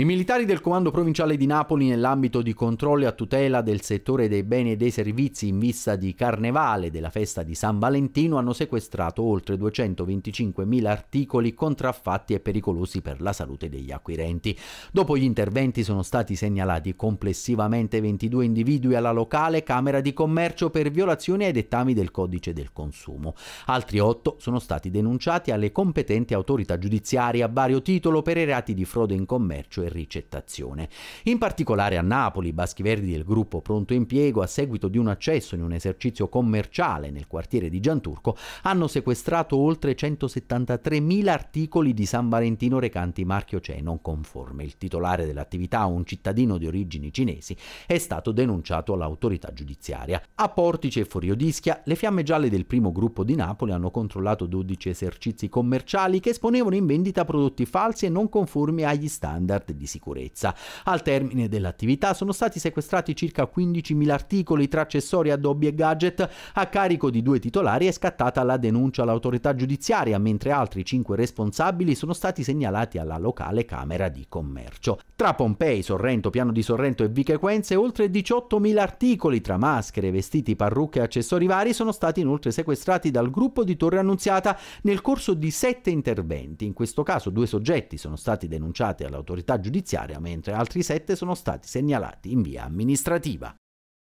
I militari del Comando Provinciale di Napoli nell'ambito di controlli a tutela del settore dei beni e dei servizi in vista di Carnevale e della festa di San Valentino hanno sequestrato oltre 225.000 articoli contraffatti e pericolosi per la salute degli acquirenti. Dopo gli interventi sono stati segnalati complessivamente 22 individui alla locale Camera di Commercio per violazioni ai dettami del Codice del Consumo. Altri 8 sono stati denunciati alle competenti autorità giudiziarie a vario titolo per i reati di frode in commercio e ricettazione. In particolare a Napoli, i baschi verdi del gruppo Pronto Impiego, a seguito di un accesso in un esercizio commerciale nel quartiere di Gianturco, hanno sequestrato oltre 173.000 articoli di San Valentino recanti marchio CE non conforme. Il titolare dell'attività, un cittadino di origini cinesi, è stato denunciato all'autorità giudiziaria. A Portice e Foriodischia, le fiamme gialle del primo gruppo di Napoli hanno controllato 12 esercizi commerciali che esponevano in vendita prodotti falsi e non conformi agli standard carte di sicurezza. Al termine dell'attività sono stati sequestrati circa 15.000 articoli tra accessori, addobbi e gadget a carico di due titolari è scattata la denuncia all'autorità giudiziaria, mentre altri cinque responsabili sono stati segnalati alla locale Camera di Commercio. Tra Pompei, Sorrento, Piano di Sorrento e Vichequenze oltre 18.000 articoli tra maschere, vestiti, parrucche e accessori vari sono stati inoltre sequestrati dal gruppo di Torre Annunziata nel corso di sette interventi. In questo caso due soggetti sono stati denunciati all'autorità giudiziaria, mentre altri sette sono stati segnalati in via amministrativa.